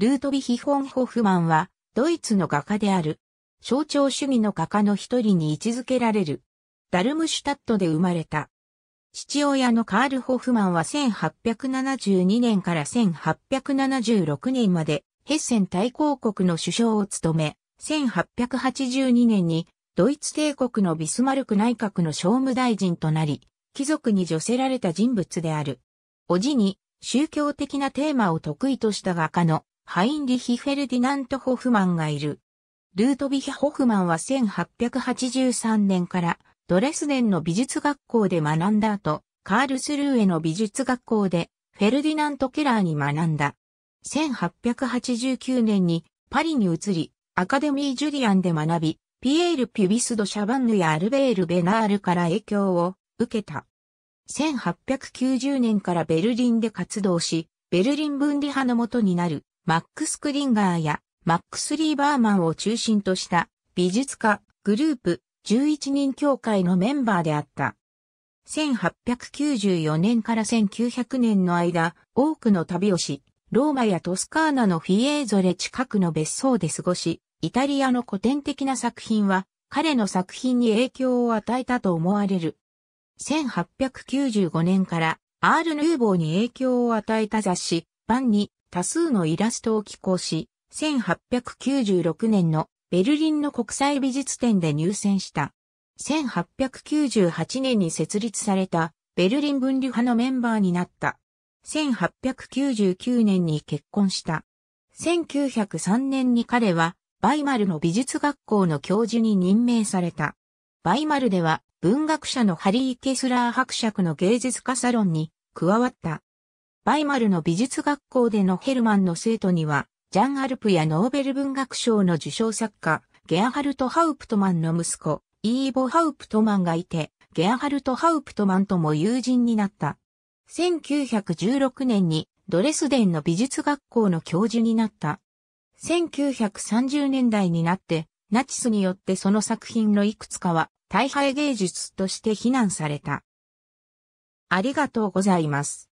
ルートビヒ・ホンホフマンは、ドイツの画家である。象徴主義の画家の一人に位置づけられる。ダルムシュタットで生まれた。父親のカール・ホフマンは1872年から1876年まで、ヘッセン大公国の首相を務め、1882年にドイツ帝国のビスマルク内閣の商務大臣となり、貴族に助せられた人物である。おじに宗教的なテーマを得意とした画家のハインリヒ・フェルディナント・ホフマンがいる。ルートビヒ・ホフマンは1883年からドレスデンの美術学校で学んだ後、カールスルーへの美術学校でフェルディナント・ケラーに学んだ。1889年にパリに移り、アカデミー・ジュリアンで学び、ピエール・ピュビスド・シャバンヌやアルベール・ベナールから影響を受けた。1890年からベルリンで活動し、ベルリン分離派のもとになるマックス・クリンガーやマックス・リーバーマンを中心とした美術家、グループ、11人協会のメンバーであった。1894年から1900年の間、多くの旅をし、ローマやトスカーナのフィエーゾレ近くの別荘で過ごし、イタリアの古典的な作品は、彼の作品に影響を与えたと思われる。1895年から、アール・ヌーボーに影響を与えた雑誌、パンに多数のイラストを寄稿し、1896年のベルリンの国際美術展で入選した。1898年に設立されたベルリン分離派のメンバーになった。1899年に結婚した。1903年に彼はバイマルの美術学校の教授に任命された。バイマルでは文学者のハリー・ケスラー伯爵の芸術家サロンに加わった。バイマルの美術学校でのヘルマンの生徒には、ジャン・アルプやノーベル文学賞の受賞作家、ゲアハルト・ハウプトマンの息子、イーボ・ハウプトマンがいて、ゲアハルト・ハウプトマンとも友人になった。1916年にドレスデンの美術学校の教授になった。1930年代になって、ナチスによってその作品のいくつかは、大敗芸術として非難された。ありがとうございます。